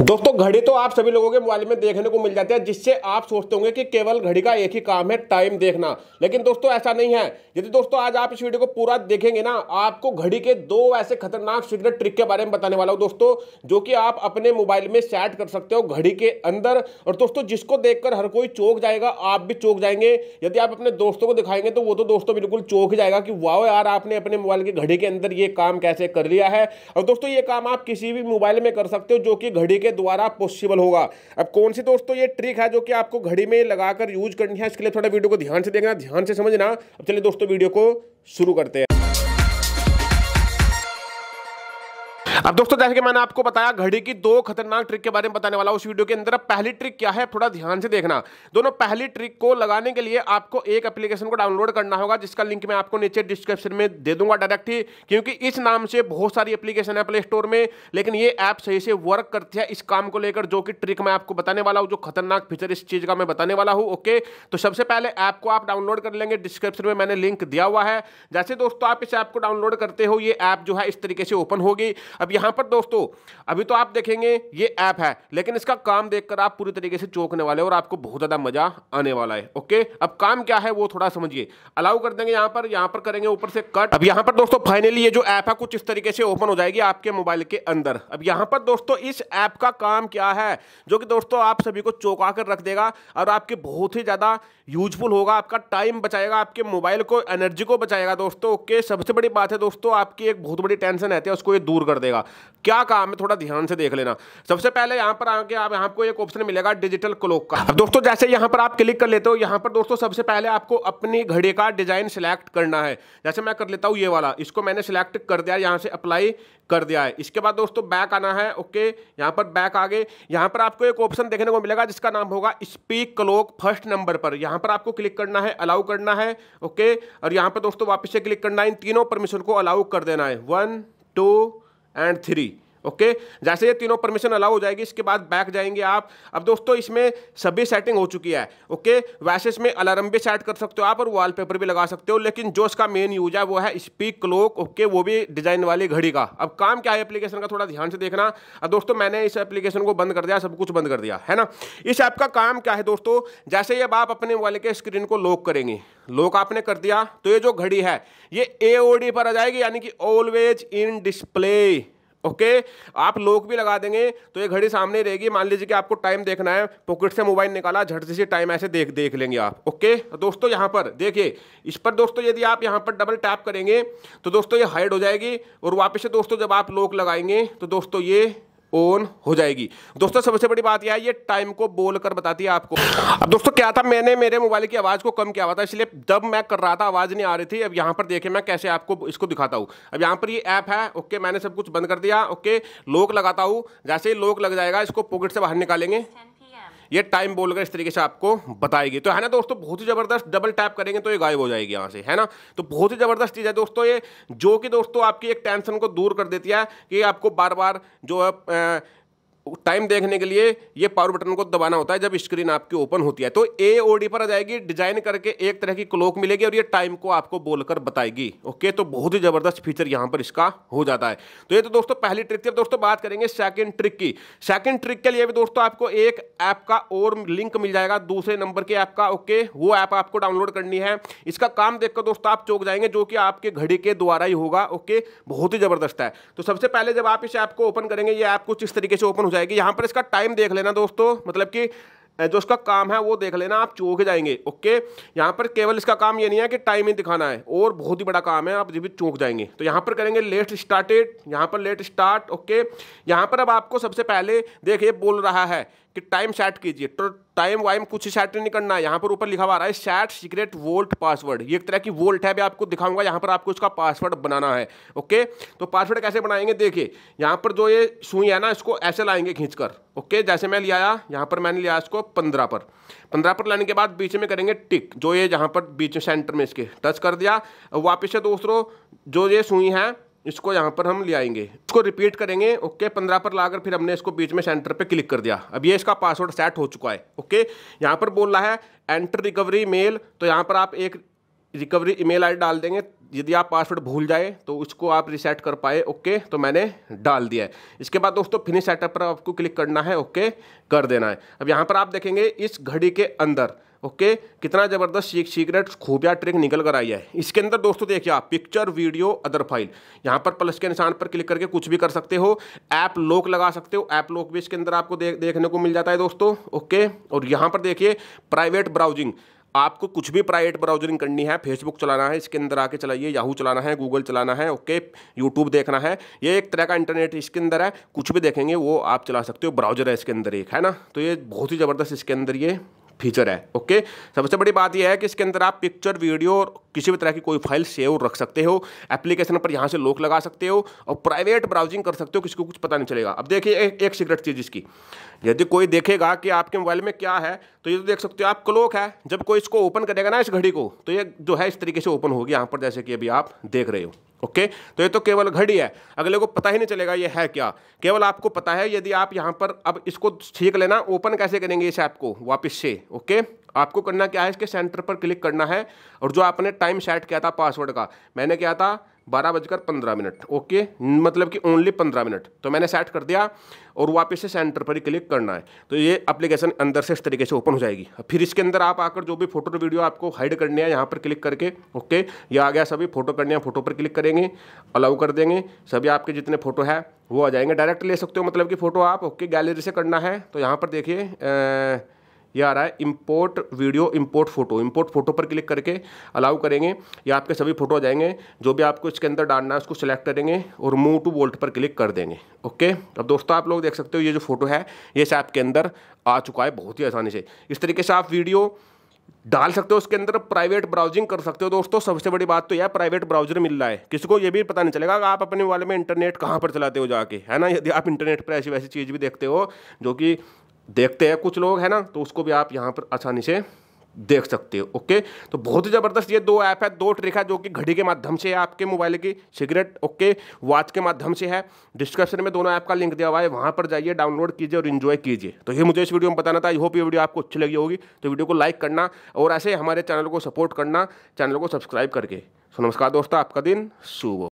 दोस्तों घड़ी तो आप सभी लोगों के मोबाइल में देखने को मिल जाती है जिससे आप सोचते होंगे कि केवल घड़ी का एक ही काम है टाइम देखना लेकिन दोस्तों ऐसा नहीं है यदि दोस्तों आज आप इस वीडियो को पूरा देखेंगे ना आपको घड़ी के दो ऐसे खतरनाक सीक्रेट ट्रिक के बारे में बताने वाला हूं दोस्तों जो कि आप अपने मोबाइल में सेट कर सकते हो घड़ी के अंदर और दोस्तों जिसको देखकर हर कोई चौक जाएगा आप भी चौक जाएंगे यदि आप अपने दोस्तों को दिखाएंगे तो वो तो दोस्तों बिल्कुल चौक ही जाएगा कि वाह यार आपने अपने मोबाइल की घड़ी के अंदर ये काम कैसे कर लिया है और दोस्तों ये काम आप किसी भी मोबाइल में कर सकते हो जो कि घड़ी के द्वारा पॉसिबल होगा अब कौन सी दोस्तों ये ट्रिक है जो कि आपको घड़ी में लगाकर यूज करनी है इसके लिए थोड़ा वीडियो को ध्यान से देखना ध्यान से समझना अब चलिए दोस्तों वीडियो को शुरू करते हैं अब दोस्तों जैसे कि मैंने आपको बताया घड़ी की दो खतरनाक ट्रिक के बारे में बताने वाला उस वीडियो के अंदर पहली ट्रिक क्या है थोड़ा ध्यान से देखना दोनों पहली ट्रिक को लगाने के लिए आपको एक एप्लीकेशन को डाउनलोड करना होगा जिसका लिंक मैं आपको नीचे डिस्क्रिप्शन में दे दूंगा डायरेक्ट ही क्योंकि इस नाम से बहुत सारी एप्लीकेशन है प्ले स्टोर में लेकिन ये ऐप सही से वर्क करती है इस काम को लेकर जो कि ट्रिक मैं आपको बताने वाला हूँ जो खतरनाक फीचर इस चीज़ का मैं बताने वाला हूँ ओके तो सबसे पहले ऐप को आप डाउनलोड कर लेंगे डिस्क्रिप्शन में मैंने लिंक दिया हुआ है जैसे दोस्तों आप इस ऐप को डाउनलोड करते हो ये ऐप जो है इस तरीके से ओपन होगी अब यहां पर दोस्तों अभी तो आप देखेंगे ये ऐप है लेकिन इसका काम देखकर आप पूरी तरीके से चौंकने वाले और आपको बहुत ज़्यादा मज़ा आने वाला है ओके अब काम क्या है वो थोड़ा समझिए अलाउ कर देंगे यहां पर यहां पर करेंगे ऊपर से कट अब यहां पर दोस्तों फाइनली ये जो ऐप है कुछ इस तरीके से ओपन हो जाएगी आपके मोबाइल के अंदर अब यहां पर दोस्तों इस ऐप का काम क्या है जो कि दोस्तों आप सभी को चौका कर रख देगा और आपके बहुत ही ज़्यादा यूजफुल होगा आपका टाइम बचाएगा आपके मोबाइल को एनर्जी को बचाएगा दोस्तों ओके सबसे बड़ी बात है दोस्तों आपकी एक बहुत बड़ी टेंशन रहती है उसको ये दूर कर देगा मिलेगा क्या काम है थोड़ा ध्यान से देख लेना सबसे पहले यहाँ पर आके आप यहाँ को एक ऑप्शन मिलेगा डिजिटल क्लॉक का दोस्तों जैसे यहाँ पर आप क्लिक कर लेते हो यहाँ पर दोस्तों सबसे पहले आपको अपनी घड़ी का डिजाइन सिलेक्ट करना है जैसे मैं कर लेता हूँ ये वाला इसको मैंने सिलेक्ट कर दिया यहाँ से अप्लाई कर दिया है इसके बाद दोस्तों बैक आना है ओके यहाँ पर बैक आगे यहाँ पर आपको एक ऑप्शन देखने को मिलेगा जिसका नाम होगा स्पीक क्लॉक फर्स्ट नंबर पर यहाँ पर आपको क्लिक करना है अलाउ करना है ओके और यहाँ पर दोस्तों वापस से क्लिक करना है इन तीनों परमिशन को अलाउ कर देना है वन टू and 3 ओके जैसे ये तीनों परमिशन अलाउ हो जाएगी इसके बाद बैक जाएंगे आप अब दोस्तों इसमें सभी सेटिंग हो चुकी है ओके वैसे इसमें अलार्म भी सेट कर सकते हो आप और वॉलपेपर भी लगा सकते हो लेकिन जो इसका मेन यूज है वो है स्पीक क्लोक ओके वो भी डिजाइन वाली घड़ी का अब काम क्या है एप्लीकेशन का थोड़ा ध्यान से देखना अब दोस्तों मैंने इस एप्लीकेशन को बंद कर दिया सब कुछ बंद कर दिया है ना इस ऐप का काम क्या है दोस्तों जैसे ही अब आप अपने मोबाइल के स्क्रीन को लॉक करेंगे लॉक आपने कर दिया तो ये जो घड़ी है ये ए पर आ जाएगी यानी कि ऑलवेज इन डिस्प्ले ओके आप लोग भी लगा देंगे तो ये घड़ी सामने रहेगी मान लीजिए कि आपको टाइम देखना है पॉकेट से मोबाइल निकाला झट से टाइम ऐसे देख देख लेंगे आप ओके तो दोस्तों यहाँ पर देखिए इस पर दोस्तों यदि आप यहाँ पर डबल टैप करेंगे तो दोस्तों ये हाइड हो जाएगी और वापस से दोस्तों जब आप लोक लगाएंगे तो दोस्तों ये ऑन हो जाएगी दोस्तों सबसे बड़ी बात यह है ये टाइम को बोल कर बताती है आपको अब दोस्तों क्या था मैंने मेरे मोबाइल की आवाज़ को कम किया हुआ था इसलिए जब मैं कर रहा था आवाज़ नहीं आ रही थी अब यहाँ पर देखे मैं कैसे आपको इसको दिखाता हूं अब यहां पर ये ऐप है ओके मैंने सब कुछ बंद कर दिया ओके लोक लगाता हूं जैसे ही लोक लग जाएगा इसको पॉकेट से बाहर निकालेंगे ये टाइम बोलकर इस तरीके से आपको बताएगी तो है ना दोस्तों बहुत ही ज़बरदस्त डबल टैप करेंगे तो ये गायब हो जाएगी यहाँ से है ना तो बहुत ही ज़बरदस्त चीज़ है दोस्तों ये जो कि दोस्तों आपकी एक टेंशन को दूर कर देती है कि आपको बार बार जो है टाइम देखने के लिए ये पावर बटन को दबाना होता है जब स्क्रीन आपकी ओपन होती है तो ए ओडी पर आ जाएगी डिजाइन करके एक तरह की क्लॉक मिलेगी और ये टाइम को आपको बोलकर बताएगी ओके तो बहुत ही ज़बरदस्त फीचर यहां पर इसका हो जाता है तो ये तो दोस्तों पहली ट्रिक थी दोस्तों बात करेंगे सेकेंड ट्रिक की सेकेंड ट्रिक के लिए भी दोस्तों आपको एक ऐप का और लिंक मिल जाएगा दूसरे नंबर के ऐप का ओके वो ऐप आपको डाउनलोड करनी है इसका काम देखकर दोस्तों आप चौक जाएंगे जो कि आपके घड़ी के द्वारा ही होगा ओके बहुत ही ज़बरदस्त है तो सबसे पहले जब आप इस ऐप को ओपन करेंगे ये ऐप कुछ इस तरीके से ओपन हो जाएगी यहाँ पर इसका टाइम देख लेना दोस्तों मतलब कि जो उसका काम है वो देख लेना आप चौके जाएंगे ओके यहाँ पर केवल इसका काम ये नहीं है कि टाइम ही दिखाना है और बहुत ही बड़ा काम है आप जब भी चौंक जाएंगे तो यहाँ पर करेंगे लेट स्टार्टेड यहाँ पर लेट स्टार्ट ओके यहाँ पर अब आपको सबसे पहले देखिए बोल रहा है कि टाइम सेट कीजिए तो टाइम वाइम कुछ सेट नहीं करना है यहाँ पर ऊपर लिखा हुआ रहा है सेट सीक्रेट वोल्ट पासवर्ड ये एक तरह की वोल्ट है भी आपको दिखाऊंगा यहाँ पर आपको इसका पासवर्ड बनाना है ओके तो पासवर्ड कैसे बनाएंगे देखिए यहाँ पर जो ये सुई है ना इसको ऐसे लाएंगे खींचकर ओके जैसे मैं लिया यहाँ पर मैंने लिया इसको पंद्रह पर पंद्रह पर लाने के बाद बीच में करेंगे टिक जो ये यहाँ पर बीच सेंटर में इसके टच कर दिया वापिस से दोस्तों जो ये सुई है इसको यहाँ पर हम ले आएंगे इसको रिपीट करेंगे ओके पंद्रह पर लाकर फिर हमने इसको बीच में सेंटर पे क्लिक कर दिया अब ये इसका पासवर्ड सेट हो चुका है ओके यहाँ पर बोल रहा है एंटर रिकवरी मेल तो यहाँ पर आप एक रिकवरी ईमेल आईडी डाल देंगे यदि आप पासवर्ड भूल जाए तो उसको आप रिसेट कर पाए ओके तो मैंने डाल दिया है इसके बाद दोस्तों फिनिश सेटअप पर आपको क्लिक करना है ओके कर देना है अब यहाँ पर आप देखेंगे इस घड़ी के अंदर ओके कितना ज़बरदस्त सीख सीक्रेट खूबिया ट्रिक निकल कर आई है इसके अंदर दोस्तों देखिए आप पिक्चर वीडियो अदर फाइल यहाँ पर प्लस के निशान पर क्लिक करके कुछ भी कर सकते हो ऐप लॉक लगा सकते हो ऐप लॉक भी इसके अंदर आपको देख देखने को मिल जाता है दोस्तों ओके और यहाँ पर देखिए प्राइवेट ब्राउजिंग आपको कुछ भी प्राइवेट ब्राउजरिंग करनी है फेसबुक चलाना है इसके अंदर आके चलाइए याहू चलाना है गूगल चलाना है ओके यूट्यूब देखना है ये एक तरह का इंटरनेट इसके अंदर है कुछ भी देखेंगे वो आप चला सकते हो ब्राउजर है इसके अंदर एक है ना तो ये बहुत ही ज़बरदस्त इसके अंदर ये फीचर है ओके सबसे बड़ी बात यह है कि इसके अंदर आप पिक्चर वीडियो और किसी भी तरह की कोई फाइल सेव रख सकते हो एप्लीकेशन पर यहाँ से लोक लगा सकते हो और प्राइवेट ब्राउजिंग कर सकते हो किसी को कुछ पता नहीं चलेगा अब देखिए एक, एक सीक्रेट चीज़ इसकी यदि कोई देखेगा कि आपके मोबाइल में क्या है तो ये तो देख सकते हो आप क्लोक है जब कोई इसको ओपन करेगा ना इस घड़ी को तो ये जो है इस तरीके से ओपन होगी यहाँ पर जैसे कि अभी आप देख रहे हो ओके तो ये तो केवल घड़ी है अगले को पता ही नहीं चलेगा ये है क्या केवल आपको पता है यदि आप यहाँ पर अब इसको सीख लेना ओपन कैसे करेंगे इस ऐप को वापस से ओके आपको करना क्या है इसके सेंटर पर क्लिक करना है और जो आपने टाइम सेट किया था पासवर्ड का मैंने क्या था बारह बजकर पंद्रह मिनट ओके मतलब कि ओनली पंद्रह मिनट तो मैंने सेट कर दिया और वापस से सेंटर पर ही क्लिक करना है तो ये एप्लीकेशन अंदर से इस तरीके से ओपन हो जाएगी फिर इसके अंदर आप आकर जो भी फोटो और वीडियो आपको हाइड करनी है यहाँ पर क्लिक करके ओके ये आ गया सभी फोटो करनी है फोटो पर क्लिक करेंगे अलाउ कर देंगे सभी आपके जितने फोटो है वो आ जाएंगे डायरेक्ट ले सकते हो मतलब कि फ़ोटो आप ओके गैलरी से करना है तो यहाँ पर देखिए ये आ रहा है import video import photo import photo पर क्लिक करके अलाउ करेंगे या आपके सभी फोटो आ जाएंगे जो भी आपको इसके अंदर डालना है उसको सेलेक्ट करेंगे और मूव टू वोल्ट पर क्लिक कर देंगे ओके अब दोस्तों आप लोग देख सकते हो ये जो फोटो है ये इस ऐप के अंदर आ चुका है बहुत ही आसानी से इस तरीके से आप वीडियो डाल सकते हो उसके अंदर प्राइवेट ब्राउजिंग कर सकते हो दोस्तों सबसे बड़ी बात तो यह प्राइवेट ब्राउजर मिल रहा है किसी को ये भी पता नहीं चलेगा कि आप अपने मोबाइल में इंटरनेट कहाँ पर चलाते हो जाके है ना यदि आप इंटरनेट पर ऐसी वैसी चीज़ भी देखते हो जो कि देखते हैं कुछ लोग है ना तो उसको भी आप यहाँ पर आसानी से देख सकते हो ओके तो बहुत ही ज़बरदस्त ये दो ऐप है दो ट्रिक है जो कि घड़ी के माध्यम से है आपके मोबाइल की सिगरेट ओके वॉच के माध्यम से है डिस्क्रिप्शन में दोनों ऐप का लिंक दिया हुआ है वहाँ पर जाइए डाउनलोड कीजिए और इन्जॉय कीजिए तो ये मुझे इस वीडियो में बताना था आई होप ये वीडियो आपको अच्छी लगी होगी तो वीडियो को लाइक करना और ऐसे हमारे चैनल को सपोर्ट करना चैनल को सब्सक्राइब करके सो नमस्कार दोस्तों आपका दिन शुभ